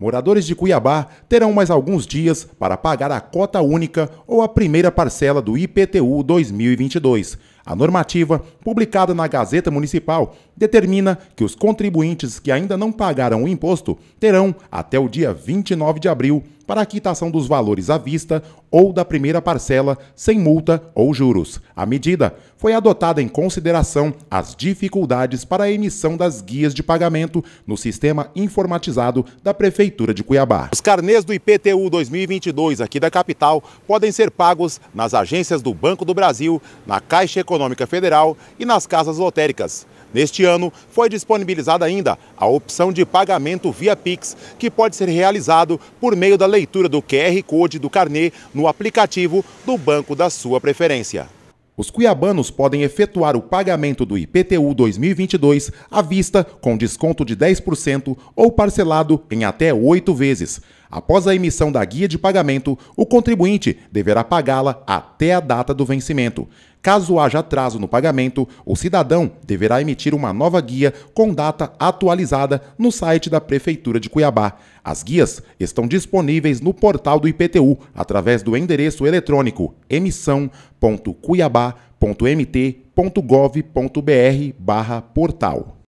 Moradores de Cuiabá terão mais alguns dias para pagar a cota única ou a primeira parcela do IPTU 2022. A normativa, publicada na Gazeta Municipal, determina que os contribuintes que ainda não pagaram o imposto terão até o dia 29 de abril para a quitação dos valores à vista ou da primeira parcela, sem multa ou juros. A medida foi adotada em consideração às dificuldades para a emissão das guias de pagamento no sistema informatizado da Prefeitura de Cuiabá. Os carnês do IPTU 2022 aqui da capital podem ser pagos nas agências do Banco do Brasil, na Caixa Econômica Econômica Federal e nas casas lotéricas. Neste ano, foi disponibilizada ainda a opção de pagamento via Pix, que pode ser realizado por meio da leitura do QR Code do carnê no aplicativo do banco da sua preferência. Os cuiabanos podem efetuar o pagamento do IPTU 2022 à vista, com desconto de 10% ou parcelado em até oito vezes. Após a emissão da guia de pagamento, o contribuinte deverá pagá-la até a data do vencimento. Caso haja atraso no pagamento, o cidadão deverá emitir uma nova guia com data atualizada no site da Prefeitura de Cuiabá. As guias estão disponíveis no portal do IPTU através do endereço eletrônico emissão.cuiabá.mt.gov.br/portal.